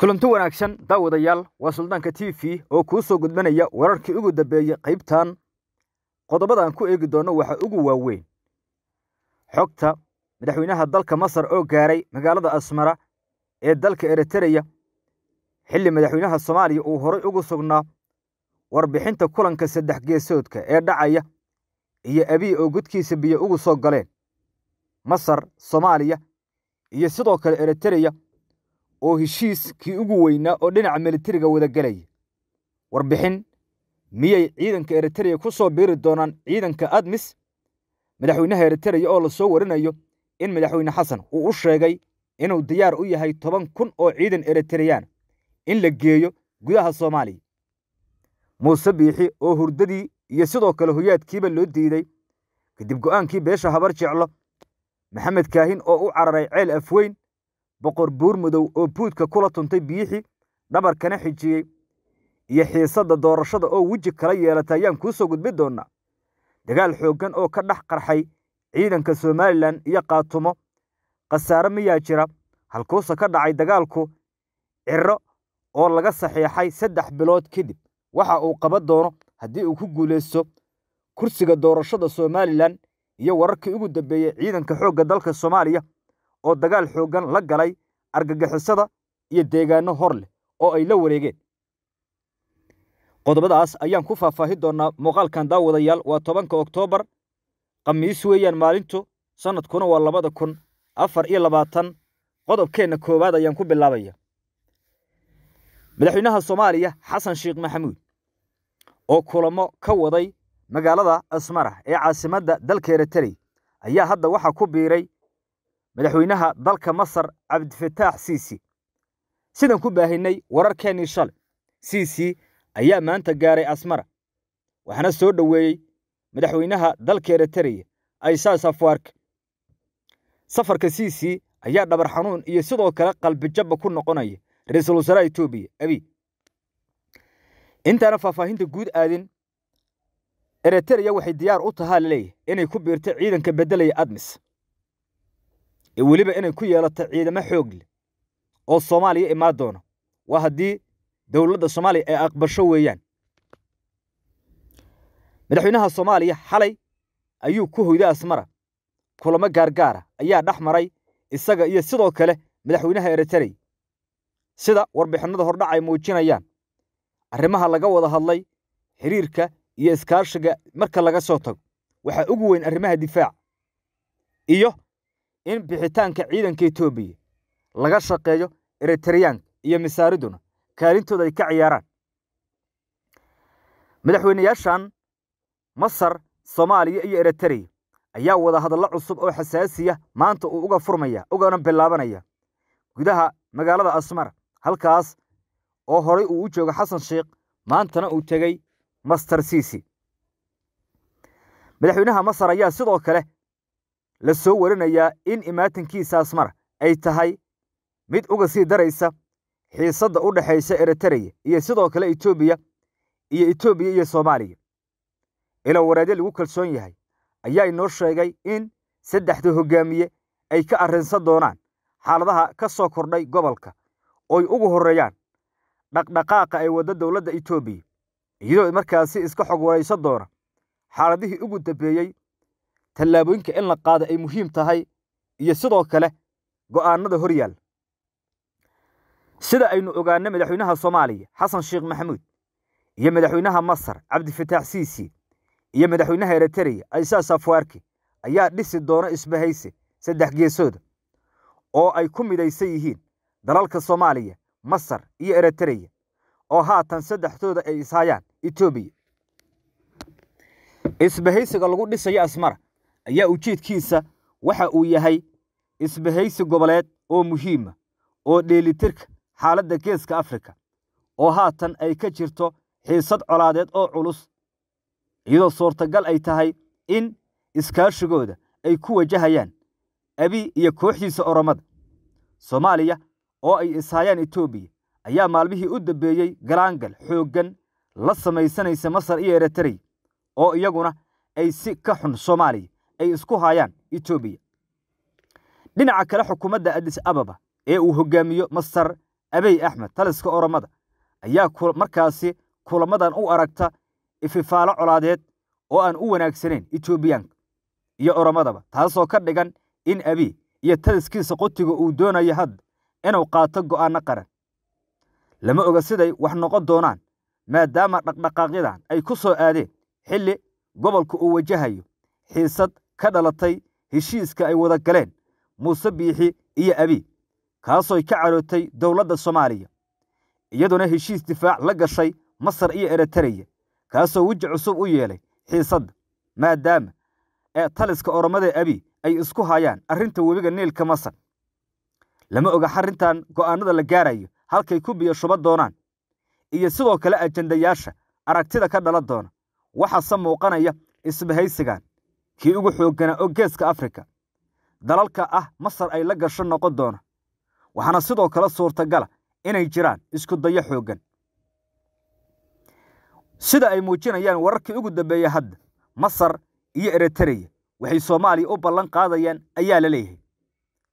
kulanti wanaagsan daawadayaal waa suldaanka t v oo kuu soo gudbanaya wararkii ugu dambeeyey qaybtan qodobadaan ku eegi doonno waxa ugu waaweyn xogta madaxweynaha dalka masar oo gaaray magaalada asmara ee dalka eritereya xilli madaxweynaha soomaaliya uu horay ugu sugnaa warbixinta kulanka saddex geesoodka ee dhacaya iyo abiy oo gudkiisa biyo ugu soo galeen masar soomaaliya iyo sidoo kale eritereya oo heshiiskii ugu weynaa oo dhinaca militariga wada gelaya warbixin miyay ciidanka eritreya ku soo biiri doonaan ciidanka admis madaxweynaha eritreya oo lasoo warinayo in madaxweyne xasan uu u sheegay inuu diyaar u yahay toban kun oo ciidan eritreyaan in la geeyo gudaha soomaaliya muuse biixi oo hurdadii iyo sidoo kale hoyaadkiiba loo diiday kadib go'aankii beesha habar jeclo maxamed kaahin oo u cararay ceel afweyn boqor buur buurmadow oo buudka kula tuntay biyixi dhabarkana xijiyey iyo xiisadda doorashada oo weji kala yeelatay ayaan kuu soo gudbi doonaa dagaal xooggan oo ka dhex qarxay ciidanka somalilan iyo kaatumo khasaare miyaa jira halkuuse ka dhacay dagaalku ciro oo laga saxiixay saddex bilood kadib waxa uu qaban doono haddii uu ku guulaysto kursiga doorashada somalilan iyo wararkii ugu dambeeyey ciidanka xoogga dalka soomaaliya oo dagaal xooggan la galay argagixisada iyo deegaanno hor leh oo ay la wareegeen qodobadaas ayaan ku faahfaahi doonnaa muuqaalkan daawadayaal waa tobanka oktoobar khamiis weeyaan maalintu sannadkuna waa labada kun afar iyo labaatan qodobkeenna koowaad ayaan ku bilaabaya madaxweynaha soomaaliya xasan sheekh maxamuud oo kulamo ka waday magaalada asmara ee caasimadda dalka eretarey ayaa hadda waxaa ku biiray madaxweynaha dalka masar cabdifataax siisi sidaan ku baahinay wararkeennii shalay siisi ayaa maanta gaaray asmara waxaana soo dhoweeyey madaxweynaha dalka eritreya aisas afwarka safarka siisi ayaa dhabar xanuun iyo sidoo kale qalbijabba ku noqonaya ra-iisul wasaaraha etoobiya abiy intaana faahfaahinta guud aadin eritereya waxay diyaar u tahaa laleeyahay inay ku biirto ciidanka beddelaya admis ee weliba inay ku yeelato ciidamo xoog leh oo soomaaliya imaan doona waa haddii dowladda soomaaliya ay aqbasho weeyaan madaxweynaha soomaaliya xalay ayuu ku hoyday asmara kulamo gaargaara ah ayaa dhex maray isaga iyo sidoo kale madaxweynaha eritarey sida warbixinnada hordhac ay muujinayaan arrimaha laga wada hadlay xiriirka iyo iskaashiga marka laga soo tago waxaa ugu weyn arrimaha difaac iyo in bixitaanka ciidanka etoobiya laga shaqeeyo eritreyanka iyo masaariduna kaalintooda ay ka ciyaaraan madaxweynayaashan masar soomaaliya iyo eritreya ayaa wada hadallo cusub oo xasaasiya maanta uu uga furmaya ugana bilaabanaya gudaha magaalada asmara halkaas oo horay uu u joogo xasan sheekh maantana uu tegey master ciisi madaxweynaha masar ayaa sidoo kale la soo warinayaa in imaatinkiisaas mar ay tahay mid uga sii daraysa xiisadda u dhexaysa eritreya iyo sidoo kale etoobiya iyo etoobiya iyo soomaaliya ilo waraadya lagu kalsoon yahay ayaa inoo sheegay in saddexda hoggaamiye ay ka arrinsan doonaan xaaladaha ka soo kordhay gobolka ooy ugu horreeyaan dhaqdhaqaaqa ay waddo dowladda etoobiya iyadoo markaasi iska xog waraysan doona xaaladihii ugu dambeeyey tallaabooyinka in la qaada ay muhiim tahay iyo sidoo kale go'aanada horyaal sida aynu ogaanay madaxweynaha soomaaliya xasan sheekh maxamuud iyo madaxweynaha masar cabdifataax siisi iyo madaxweynaha eritreya isaa safwaarki ayaa dhisi doona isbahayse saddex geesooda oo ay ku midaysan yihiin dalalka soomaaliya masar iyo eritereya oo haatan saddexdooda ay ishayaan etoobiya isbahaysiga lagu dhisayo asmara ayaa ujeedkiisa waxa uu yahay isbahaysi goboleed oo muhiima ah oo dheelitirka xaaladda geeska afrika oo haatan ay ka jirto xiisad colaadeed oo culus iyadoo suurtagal ay tahay in iskaashigooda ay ku wajahayaan abi iyo kooxdiisa oromada soomaaliya oo ay ishaayaan etoobiya ayaa maalmihii u dambeeyey galaangal xooggan la samaysanaysa masar iyo eretarey oo iyaguna ay si ka xun soomaaliya ay isku haayaan etoobiya dhinaca kale xukuumadda adis ababa ee uu hoggaamiyo masar abey axmed taliska oromada ayaa markaasi kulamadan u aragta ififaalo colaadeed oo aan u wanaagsanayn itoobiyaanka iyo oromadaba taasoo ka dhigan in abiy iyo taliskiisa qotiga uu doonayo hadda inuu qaato go'aanno qaran lama oga siday wax noqon doonaan maadaama dhaqdhaqaaqyadan ay ku soo aadeen xilli gobolka uu wajahayo xiisad ka dhalatay heshiiska ay wada galeen muuse biixi iyo abi kaasooy ka carootay dowladda soomaaliya iyaduna heshiis difaac la gashay masar iyo eritreya kaasoo weji cusub u yeelay xiisadda maadaama ee taliska oromada abi ay isku hayaan arrinta webiga niilka masar lama oga xarrintan go'aanada la gaarayo halkay ku biyo shuba doonaan iyo sidoo kale ajendayaasha aragtida ka dhala doona waxaase muuqanaya isbahaysigan kii ugu xoogganaa oo geeska afrika dalalka ah masar ay la gasho noqon doona waxaana sidoo kale suurtagala inay jiraan isku dayo xooggan sida ay muujinayaan wararkii ugu dambeeya hadda masar iyo eritereya waxay soomaaliya u ballan qaadayaan ayaa la leeyahay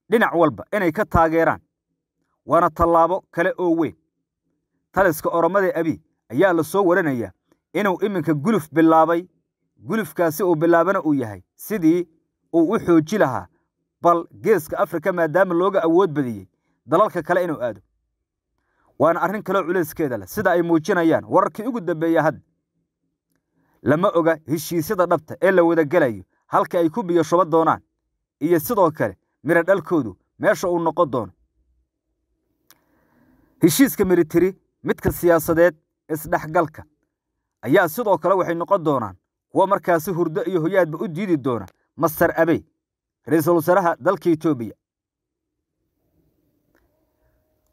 dhinac walba inay ka taageeraan waana tallaabo kale oo weyn taliska oromadee abiy ayaa la soo waranayaa inuu iminka guluf bilaabay gulufkaasi uu bilaabana uu yahay sidii uu u xooji lahaa bal geeska afrika maadaama looga awood badiyey dalalka kale inuu aado waana arrin kaleo culayskeeda leh sida ay muujinayaan wararkii ugu dambeeya hadda lama oga heshiisyada dhabta ee la wadagelayo halka ay ku biyashuba doonaan iyo sidoo kale miro dhalkoodu meesha uu noqon doono heshiiska militari midka siyaasadeed isdhexgalka ayaa sidoo kale waxay noqon doonaan waa markaasi hurdo iyo hoyaadba u diidi doona masar abey ra-iisul wasaaraha dalka etoobiya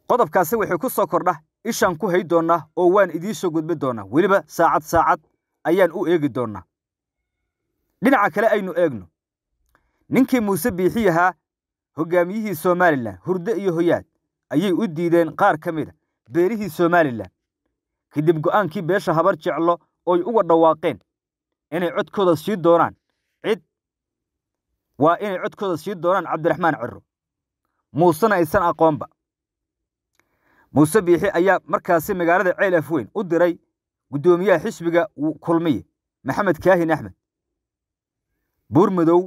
qodobkaasi waxay ku soo kordha ishaan ku hay doonnaa oo waan idiin soo gudbi doonaa weliba saacad saacad ayaan u eegi doonnaa dhinaca kale aynu eegno ninkii muuse biixi ahaa hoggaamiyihii somalilan hurdo iyo hoyaad ayay u diideen qaar ka mid a beerihii somalilan kadib go'aankii beesha habar jeclo oy uga dhawaaqeen inay codkooda sii doonaan cid waa inay codkooda sii doonaan cabdiraxmaan caro muusena aysan aqoonba muuse biixi ayaa markaasi magaalada ceel afweyn u diray guddoomiyaha xisbiga kulmiye maxamed kaahin axmed buurmadow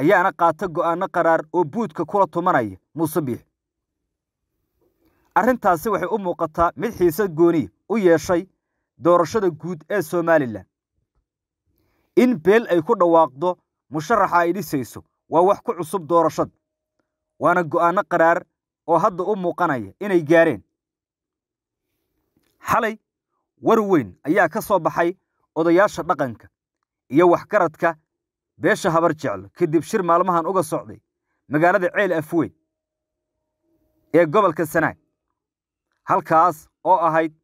ayaana qaata go'aano qaraar oo buudka kula tumanaya muuse biixi arrintaasi waxay u muuqataa mid xiisad gooniya u yeeshay doorashada guud ee somalilan in beel ay ku dhawaaqdo musharaxa ay dhisayso waa wax ku cusub doorashada waana go'aanno qaraar oo hadda u muuqanaya inay gaareen xalay war weyn ayaa ka soo baxay odayaasha dhaqanka iyo waxgaradka beesha habar jeclo kadib shir maalmahan uga socday magaalada ceel afweyn ee gobolka sanaag halkaas oo ahayd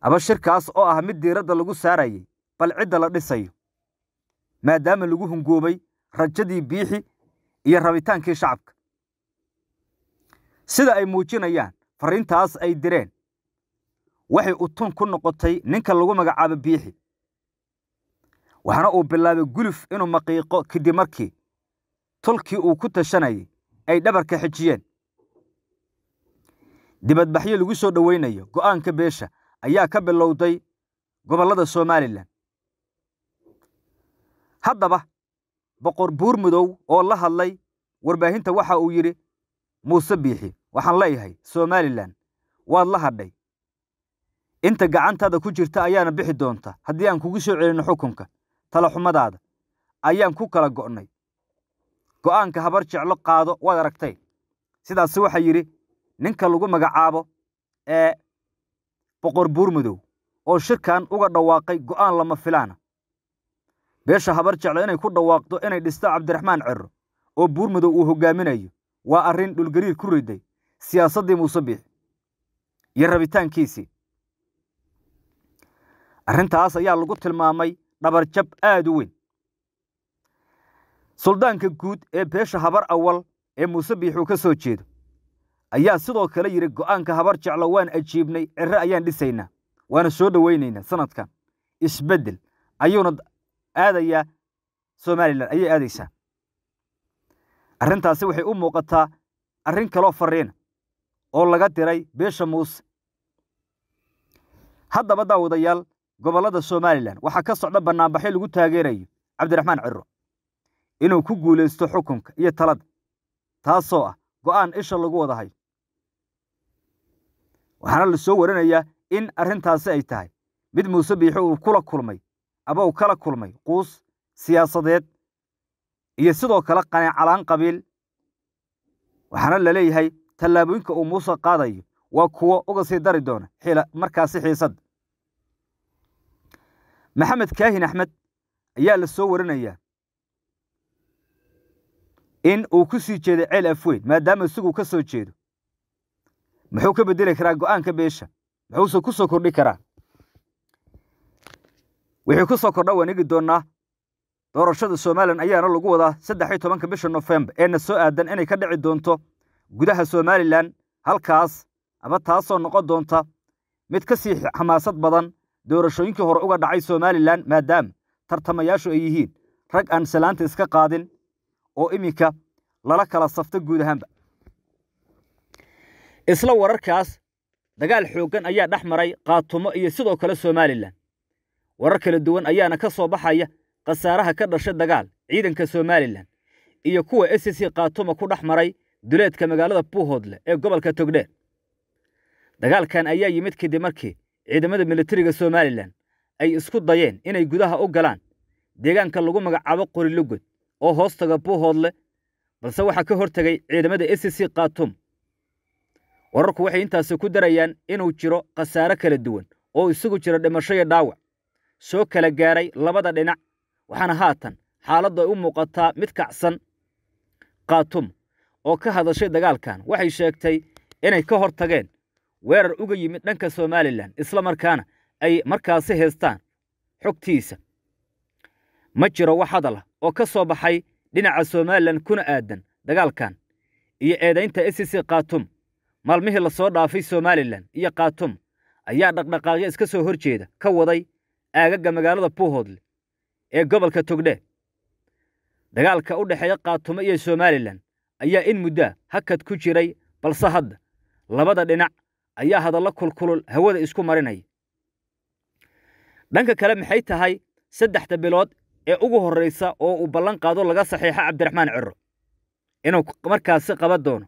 aba shirkaas oo ah mid diiradda lagu saarayay bal cidda la dhisayo maadaama lagu hungoobay rajadii biixi iyo rabitaankii shacabka sida ay muujinayaan fariintaas ay direen waxay utun ku noqotay ninka lagu magacaabo biixi waxaana uu bilaabay guluf inuu maqiiqo kadib markii tolkii uu ku tashanayay ay dhabarka xejiyeen dibadbaxyo lagu soo dhowaynayo go'aanka beesha ayaa ka bilowday gobollada somalilan haddaba boqor buur buurmudow oo la hadlay warbaahinta waxa uu yidhi muuse biixi waxaan leeyahay somalilan waad la hadhay inta gacantaada ku jirta ayaana bixi doonta haddii aan kugu soo celinno xukunka talaxumadaada ayaan ku kala go'nay go'aanka habar jeclo qaado waad aragtay sidaas waxaa yidhi ninka lagu magacaabo ee boqor buurmudow oo shirkan uga dhawaaqay go'aan lama filaana beesha habar jecla inay ku dhawaaqdo inay dhisto cabdiraxmaan cerro oo buurmadow uu hoggaaminayo waa arrin dhulgariir ku riday siyaasaddii muuse biix iyo rabitaankiisii arrintaas ayaa lagu tilmaamay dhabarjab aad u weyn suldaanka guud ee beesha habar awal ee muuse biix uu ka soo jeedo ayaa sidoo kale yidhi go'aanka habar jeclo waan ajiibnay cerre ayaan dhisaynaa waana soo dhowaynaynaa sannadkan isbeddel ayuuna aadaya somalilan ayay aadaysaa arrintaasi waxay u muuqataa arrin kaloo fariina oo laga diray beesha muuse haddaba daawadayaal gobollada somalilan waxaa ka socda bannaanbaxyo lagu taageerayo cabdiraxmaan ciro inuu ku guulaysto xukunka iyo talada taasoo ah go'aan isha lagu wadahayo waxaana la soo warinayaa in arrintaasi ay tahay mid muuse biixi uu kula kulmay aba uu kala kulmay quus siyaasadeed iyo sidoo kale qanaacalaan qabiil waxaana la leeyahay tallaabooyinka uu muuse qaadayo waa kuwo uga sii dari doona markaasi xiisad maxamed kaahin axmed ayaa la soo warinayaa in uu ku sii jeeday ceel afweyn maadaama isagu ka soo jeedo muxuu ka beddeli karaa go-aanka beesha muxuuse ku soo kordhi karaa wixii ku soo kordha wanigi eegi doonnaa doorashada somalilan ayaana lagu wadaa saddexiyo tobanka bisha nofembar na soo aadan inay ka dhici doonto gudaha somalilan halkaas ama taasoo noqon doonta mid ka sii xamaasad badan doorashooyinkii hore uga dhacay somalilan maadaama tartamayaashu ay yihiin rag aan salaanta iska qaadin oo iminka lala kala safta guud ahaanba isla wararkaas dagaal xooggan ayaa dhex maray qaatumo iyo sidoo kale somalilan warar kala duwan ayaana ka soo baxaya khasaaraha ka dhashay dagaal ciidanka somalilan iyo kuwa esc kaatuma ku dhex maray duleedka magaalada buuhoodle ee gobolka togdheer dagaalkan ayaa yimid kadib markii ciidamada militariga somalilan ay isku dayeen inay gudaha u galaan deegaanka lagu magacaabo qorilugod oo hoostaga buuhoodle balse waxaa ka hortegay ciidamada esc kaatum wararku waxay intaasi ku darayaan inuu jiro khasaare kala duwan oo isugu jira dhimasho iyo dhaawac soo kala gaaray labada dhinac waxaana haatan xaaladda ay u muuqataa mid kacsan khatum oo ka hadashay dagaalkan waxay sheegtay inay ka hor tageen weerar uga yimid dhanka somalilan isla markaana ay markaasi haystaan xogtiisa ma jiro wax hadal ah oo ka soo baxay dhinaca somalilan kuna aadan dagaalkan iyo eedaynta e c c khatum maalmihii lasoo dhaafay somalilan iyo khatum ayaa dhaqdhaqaaqyo iska soo hor jeeda ka waday aagaga magaalada puuhoodle ee gobolka togdhe dagaalka u dhexeeya kaatumo iyo somalilan ayaa in muddo hakad ku jiray balse hadda labada dhinac ayaa hadallo kulkulul hawada isku marinaya dhanka kale maxay tahay saddexda bilood ee ugu horraysa oo uu ballan qaado laga saxiixa cabdiraxmaan cero inuu markaasi qaban doono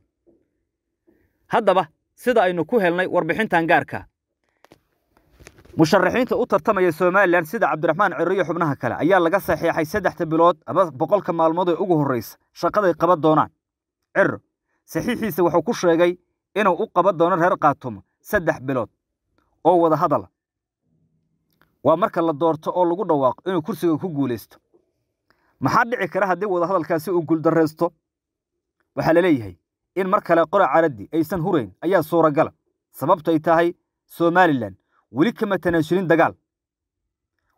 haddaba sida aynu ku helnay warbixintan gaarka musharaxiinta u tartamaya somalilan sida cabdiraxmaan ciro xubnaha kale ayaa laga saxiixay saddexda bilood ama boqolka maalmood ee ugu horreysa shaqaday qaban doonaan ciro saxiixiisa wuxuu ku sheegay inuu u qaban doono reer khaatumo saddex bilood oo wada hadala waa marka la doorto oo lagu dhawaaqo inuu kursiga ku guulaysto maxaa dhici kara haddii wadahadalkaasi uu guuldarreysto waxaa la leeyahay in mar kale qora caradii aysan hurayn ayaa suuragala sababtu ay tahay somalilan weli kama tanaasulin dagaal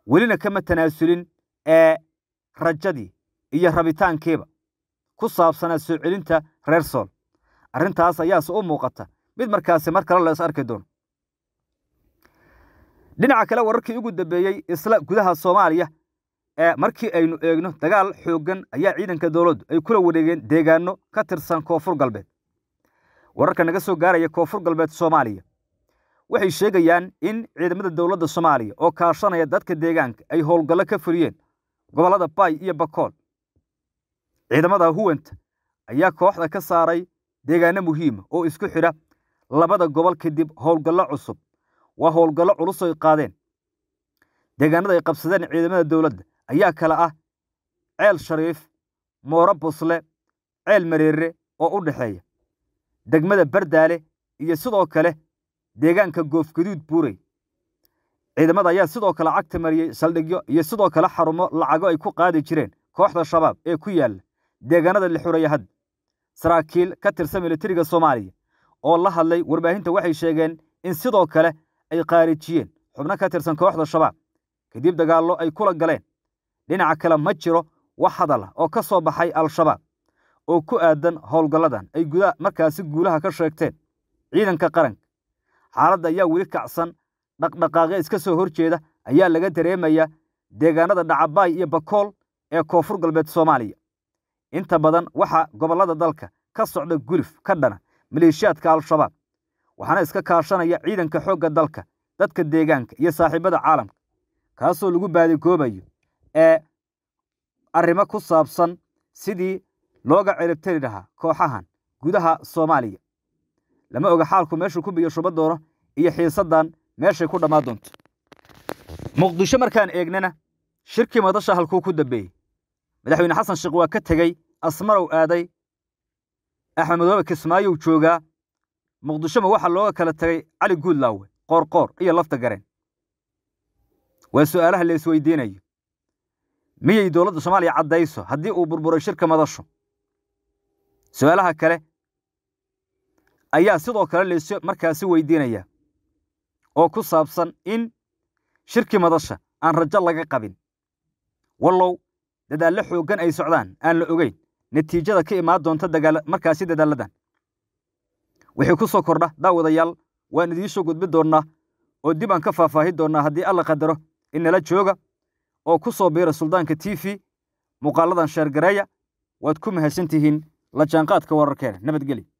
welina kama tanaasulin ee rajadii iyo rabitaankiiba ku saabsanaa soo celinta reer sool arrintaas ayaase u muuqata mid markaasi mar kale lays arki doono dhinaca kale wararkii ugu dambeeyey isla gudaha soomaaliya ee markii aynu eegno dagaal xooggan ayaa ciidanka dowladdu ay kula wareegeen deegaano ka tirsan koonfur galbeed wararka naga soo gaaraya koonfur galbeed soomaaliya waxay sheegayaan in ciidamada dowladda soomaaliya oo kaashanaya dadka deegaanka ay howlgallo ka fuliyeen gobollada baay iyo bakool ciidamada huwanta ayaa kooxda ka saaray deegaano muhiima ah oo isku xidha labada gobol kadib howlgallo cusub waa howlgallo culus ay qaadeen deegaanada ay qabsadeen ciidamada dowladda ayaa kale ah ceel shariif mooro busle ceel mareere oo u dhexeeya degmada bardaale iyo sidoo kale deegaanka goofgaduud buuray ciidamada ayaa sidoo kale cagta mariyey saldhigyo iyo sidoo kale xarumo lacago ay ku qaadi jireen kooxda shabaab ee ku yaalla deegaanada lixuraya hadd saraakiil ka tirsan militariga soomaaliya oo la hadlay warbaahinta waxay sheegeen in sidoo kale ay khaarijiyeen xubno ka tirsan kooxda shabaab kadib dagaallo ay kula galeen dhinaca kale ma jiro wax hadala ah oo ka soo baxay al-shabaab oo ku aadan howlgalladan ay gudaha markaasi guulaha ka sheegteen ciidanka qaranka xaaladda ayaa weli kacsan dhaqdhaqaaqya iska soo hor jeeda ayaa laga dareemayaa deegaanada dhacabaay iyo bakool ee koonfur galbeed soomaaliya inta badan waxaa gobollada dalka ka socda gulif ka dhana maleeshiyaadka al-shabaab waxaana iska kaashanaya ciidanka xoogga dalka dadka deegaanka iyo saaxiibada caalamka kaasoo lagu baadigoobayo ee arrimo ku saabsan sidii looga ciribtiri lahaa kooxahan gudaha soomaaliya lama oga xaalku meeshuu ku biyo shuba doono iyo xiisaddan meeshay ku dhammaan doonto muqdisho markaan eegnana shirkii madasha halkuu ku dambeeyey madaxweyne xasan sheekh waa ka tegey asmarow aaday axmed madoobe kismaayow joogaa muqdishoma waxaa looga kala tegay cali guudlaawe qoorqoor iyo lafta gareen waa su'aalaha la isweydiinayo miyay dowladda soomaaliya caddayso haddii uu burburay shirka madasho su'aalaha kale ayaa sidoo kale lays markaasi weydiinayaa oo ku saabsan in shirki madasha aan rajo laga qabin wallow dadaallo xooggan ay socdaan aan la ogeyn natiijada ka imaan doonta markaasi dadaaladan wixii ku soo kordha daawadayaal waan idiinsoo gudbi doonnaa oo dib aan ka faahfaahin doonnaa haddii alla qadaro inala jooga oo ku soo biira suldaanka t v muuqaaladan sheergareeya waad ku mahadsan tihiin la jaanqaadka wararkeena nabadgelya